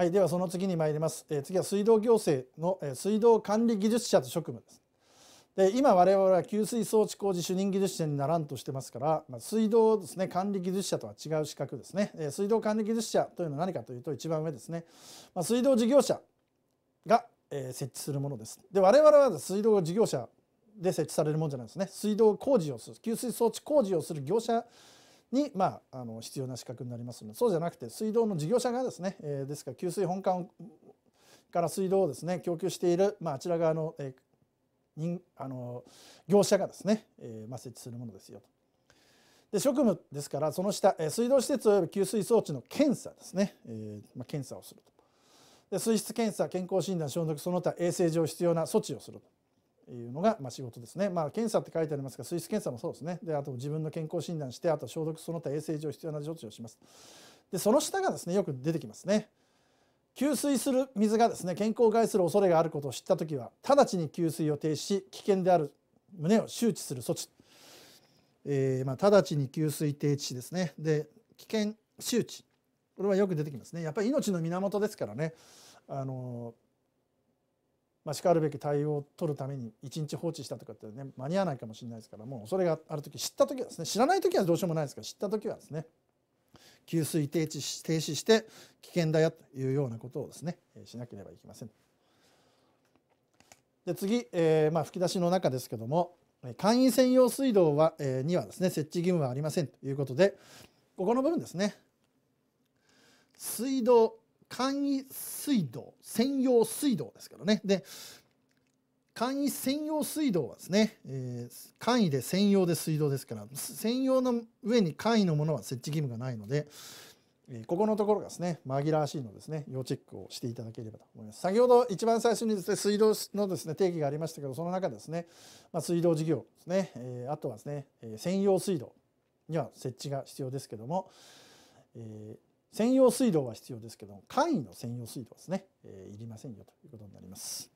はい、ではその次に参ります。え次は水道行政の、え水道管理技術者と職務です。で今我々は給水装置工事主任技術者にならんとしてますから、ま水道ですね管理技術者とは違う資格ですね、え水道管理技術者というのは何かというと一番上ですね、ま水道事業者が、え設置するものですで我々は水道事業者で設置されるもんじゃないですね水道工事をする給水装置工事をする業者に、まあ、あの必要な資格になりますのでそうじゃなくて水道の事業者がですね、えー、ですから給水本館から水道をですね供給している、まあ、あちら側の,、えー、あの業者がですね、えーまあ、設置するものですよと。で職務ですからその下、えー、水道施設及び給水装置の検査ですね、えーまあ、検査をすると。で水質検査健康診断消毒その他衛生上必要な措置をすると。いうのが、まあ、仕事ですね、まあ、検査って書いてありますが水質検査もそうですねであと自分の健康診断してあと消毒その他衛生上必要な処置をしますでその下がですねよく出てきますね給水する水がですね健康を害する恐れがあることを知った時は直ちに給水を停止し危険である旨を周知する措置、えー、まあ、直ちに給水停止ですねで危険周知これはよく出てきますねやっぱり命の源ですからねあのーまあ、しかるべき対応を取るために一日放置したとかってね間に合わないかもしれないですからもうそれがある時知った時はですね知らない時はどうしようもないですから知った時はですね給水停止停止して危険だよというようなことをですねしなければいけません。で次、えー、まあ吹き出しの中ですけども簡易専用水道は、えー、にはですね設置義務はありませんということでここの部分ですね水道簡易水道専用水道ですけどねで簡易専用水道はですね、えー、簡易で専用で水道ですから専用の上に簡易のものは設置義務がないので、えー、ここのところがですね紛らわしいのですね要チェックをしていただければと思います先ほど一番最初にですね水道のですね定義がありましたけどその中ですね、まあ、水道事業ですね、えー、あとはですね、え専用水道には設置が必要ですけども、えー専用水道は必要ですけど簡易の専用水道ですね、えー、いりませんよということになります。